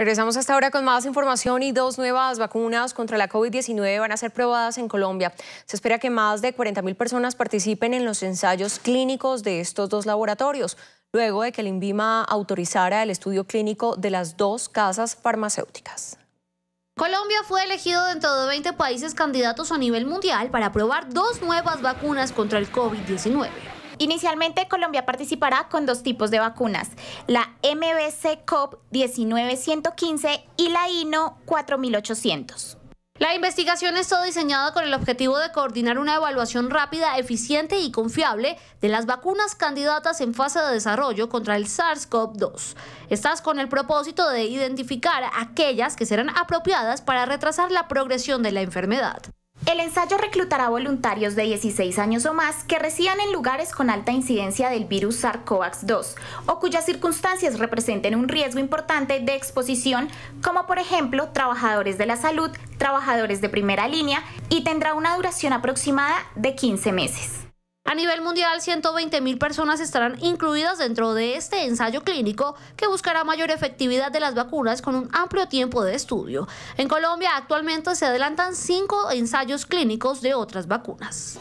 Regresamos hasta ahora con más información y dos nuevas vacunas contra la COVID-19 van a ser probadas en Colombia. Se espera que más de 40.000 personas participen en los ensayos clínicos de estos dos laboratorios, luego de que el INVIMA autorizara el estudio clínico de las dos casas farmacéuticas. Colombia fue elegido dentro de 20 países candidatos a nivel mundial para probar dos nuevas vacunas contra el COVID-19. Inicialmente, Colombia participará con dos tipos de vacunas, la MBC COP 19115 y la INO 4800. La investigación está diseñada con el objetivo de coordinar una evaluación rápida, eficiente y confiable de las vacunas candidatas en fase de desarrollo contra el SARS-CoV-2. Estas con el propósito de identificar aquellas que serán apropiadas para retrasar la progresión de la enfermedad. El ensayo reclutará voluntarios de 16 años o más que residan en lugares con alta incidencia del virus SARS-CoV-2 o cuyas circunstancias representen un riesgo importante de exposición, como por ejemplo trabajadores de la salud, trabajadores de primera línea y tendrá una duración aproximada de 15 meses. A nivel mundial, 120 mil personas estarán incluidas dentro de este ensayo clínico que buscará mayor efectividad de las vacunas con un amplio tiempo de estudio. En Colombia actualmente se adelantan cinco ensayos clínicos de otras vacunas.